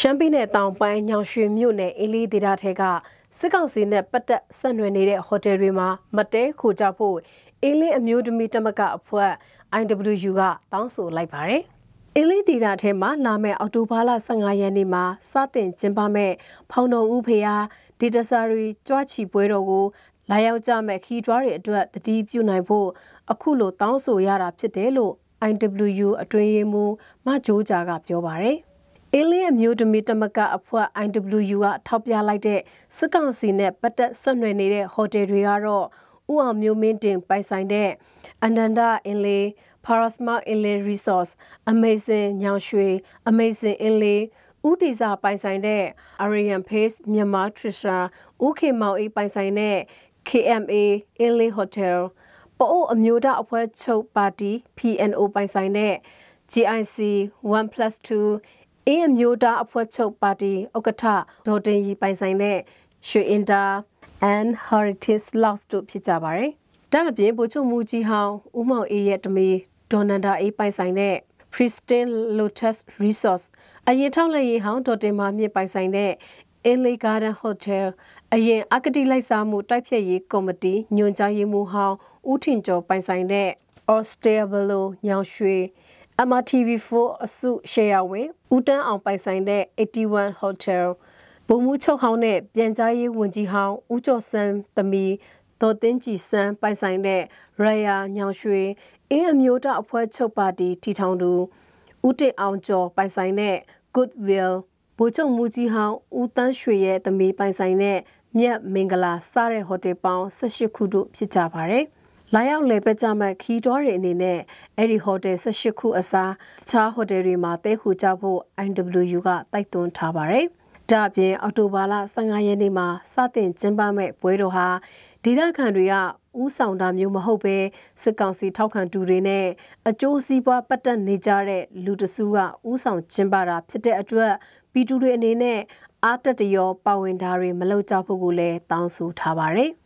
ရှမ်းပြည်နယ်တောင်ပိုင်းညောင်ရွှေမြို့နယ်အင်းလေးဒေသထဲကစစ်ကောင်စီနဲ့ပတ်သက်ဆက်နွယ်နေတဲ့ဟိုတယ်တွေမှာမတဲခိုကြဖို့အင်းလေးအမျိုးသမီးတမကအဖွဲ့ IWU ကတောင်းဆိုလိုက်ပါတယ်။အင်းလေးဒေသထဲမှာလာမယ့်အောက်တိုဘာလ15ရက်နေ့မှာစတင်ကျင်းပမယ့်ဖောင်တော်ဦးဖေဟာဒေတာစာရီကြွားချီပွဲတော်ကိုလာရောက်ကြမဲ့ခီးတွားတွေအတွက်တတိပြုနိုင်ဖို့အခုလိုတောင်းဆိုရတာဖြစ်တယ်လို့ IWU အတွင်းရေးမှူးမဂျိုးကြာကပြောပါတယ်။အေးလင်းအမျိုးသမီးတမကအဖွဲ့ IWU ကထောက်ပြလိုက်တဲ့စစ်ကောင်စီနဲ့ပတ်သက်ဆက်နွယ်နေတဲ့ဟိုတယ်တွေကတော့ဥအောင်မျိုးမင်းတင်ပိုင်ဆိုင်တဲ့အန္တန္ဒအင်းလေး Parasma Inlay Resource Amazing ညောင်ရွှေ Amazing Inlay ဦးတီစာပိုင်ဆိုင်တဲ့ Aryan Face မြန်မာ Treasure ဦးခေမောင်အေးပိုင်ဆိုင်တဲ့ KMA Inlay Hotel ပို့အမျိုးသားအဖွဲ့ချုပ်ပါတီ PNO ပိုင်ဆိုင်တဲ့ GIC 1+2 အင်းအမျိုးသားအဖွဲ့ချုပ်ပါတီဥက္ကဋ္ဌဒေါ်တင်ရီပိုင်ဆိုင်နဲ့ရွှေအင်တာ and heritage loss တို့ဖြစ်ကြပါတယ်။ဒါ့အပြင်ဗိုလ်ချုပ်မူကြီးဟောင်းဦးမောင်အေးရဲ့တမီဒေါ်နန္ဒာအေးပိုင်ဆိုင်နဲ့ Pristine Lotus Resource အရင်ထောက်လှည့်ရေးဟောင်းဒေါ်တင်မာမြင့်ပိုင်ဆိုင်တဲ့ LA Garden Hotel အရင်အကတိလိုက်စားမှုတိုက်ဖြတ်ရေးကော်မတီညွန်ကြားရေးမှူးဟောင်းဦးထင်ကျော်ပိုင်ဆိုင်တဲ့ Australia ညောင်ရွှေ MRTV4 အစုရှယ်ယာဝင်ဦးတန်းအောင်ပိုင်ဆိုင်တဲ့81 Hotel ဘုံမှုချုပ်ဟောင်းနဲ့ပြန်ကြားရေးဝန်ကြီးဟောင်းဦးကျော်စန်းသမီးဒေါ်တင်းကြည်စန်းပိုင်ဆိုင်တဲ့ရယာညောင်ရွှေအင်းအမျိုးသားအဖွဲ့ချုပ်ပါတီထီထောင်သူဦးတင်အောင်ကျော်ပိုင်ဆိုင်တဲ့ Goodwill ဘိုးချုပ်မူကြီးဟောင်းဦးတန်းရွှေရဲ့သမီးပိုင်ဆိုင်တဲ့မြတ်မင်္ဂလာစတဲ့ဟိုတယ်ပေါင်း18ခုတို့ဖြစ်ကြပါတယ်။လာရောက်လေပတ်ကြမဲ့ခီးတော်တွေအနေနဲ့အဲ့ဒီဟိုတယ်18ခုအစားတခြားဟိုတယ်တွေမှာတဲခူကြဖို့ IWU ကတိုက်တွန်းထားပါတယ်။ဒါ့အပြင်အောက်တိုဘာလ15ရက်နေ့မှာစတင်ကျင်းပမဲ့ပွဲတော်ဟာဒေသခံတွေကဥဆောင်တာမျိုးမဟုတ်ဘဲစစ်ကောင်စီထောက်ခံသူတွေနဲ့အကျိုးစီးပွားပတ်သက်နေကြတဲ့လူတစုကဥဆောင်ကျင်းပတာဖြစ်တဲ့အတွက်ပြည်သူတွေအနေနဲ့အားတက်တရောပါဝင်တာတွေမလုပ်ကြဖို့ကိုလည်းတောင်းဆိုထားပါတယ်။